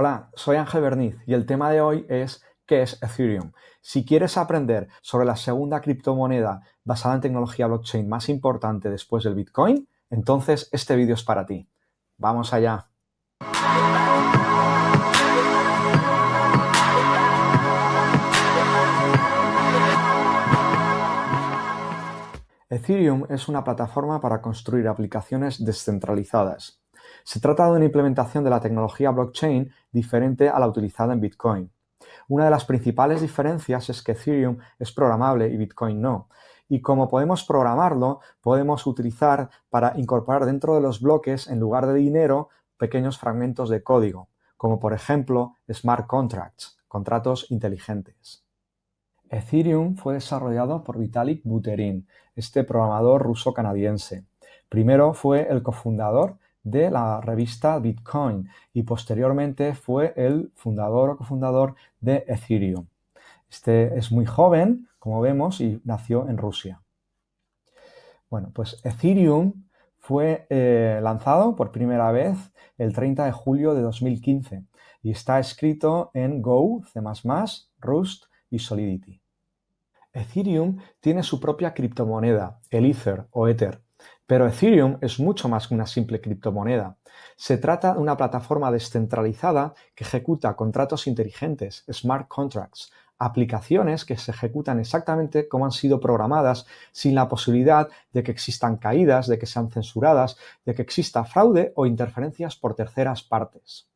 Hola, soy Ángel Berniz y el tema de hoy es ¿qué es Ethereum? Si quieres aprender sobre la segunda criptomoneda basada en tecnología blockchain más importante después del Bitcoin, entonces este vídeo es para ti. Vamos allá. Ethereum es una plataforma para construir aplicaciones descentralizadas. Se trata de una implementación de la tecnología blockchain diferente a la utilizada en Bitcoin. Una de las principales diferencias es que Ethereum es programable y Bitcoin no. Y como podemos programarlo, podemos utilizar para incorporar dentro de los bloques, en lugar de dinero, pequeños fragmentos de código, como por ejemplo smart contracts, contratos inteligentes. Ethereum fue desarrollado por Vitalik Buterin, este programador ruso-canadiense. Primero fue el cofundador de la revista Bitcoin y posteriormente fue el fundador o cofundador de Ethereum. Este es muy joven, como vemos, y nació en Rusia. Bueno, pues Ethereum fue eh, lanzado por primera vez el 30 de julio de 2015 y está escrito en Go, C++, Rust y Solidity. Ethereum tiene su propia criptomoneda, el Ether o Ether, pero Ethereum es mucho más que una simple criptomoneda. Se trata de una plataforma descentralizada que ejecuta contratos inteligentes, smart contracts, aplicaciones que se ejecutan exactamente como han sido programadas, sin la posibilidad de que existan caídas, de que sean censuradas, de que exista fraude o interferencias por terceras partes.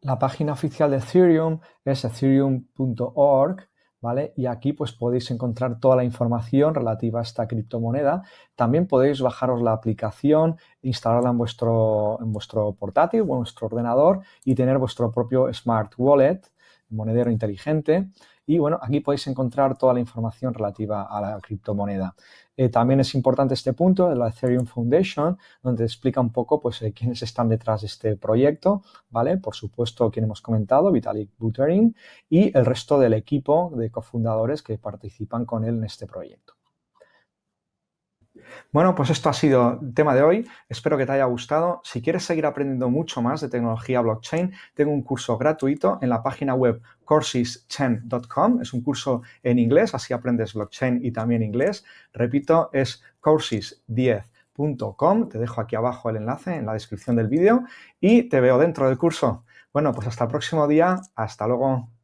La página oficial de Ethereum es ethereum.org y aquí pues podéis encontrar toda la información relativa a esta criptomoneda. También podéis bajaros la aplicación, instalarla en vuestro, en vuestro portátil o en vuestro ordenador y tener vuestro propio smart wallet monedero inteligente. Y bueno, aquí podéis encontrar toda la información relativa a la criptomoneda. Eh, también es importante este punto de la Ethereum Foundation, donde explica un poco pues, eh, quiénes están detrás de este proyecto, ¿vale? Por supuesto, quien hemos comentado, Vitalik Buterin, y el resto del equipo de cofundadores que participan con él en este proyecto. Bueno, pues esto ha sido el tema de hoy. Espero que te haya gustado. Si quieres seguir aprendiendo mucho más de tecnología blockchain, tengo un curso gratuito en la página web courses Es un curso en inglés, así aprendes blockchain y también inglés. Repito, es courses10.com. Te dejo aquí abajo el enlace en la descripción del vídeo y te veo dentro del curso. Bueno, pues hasta el próximo día. Hasta luego.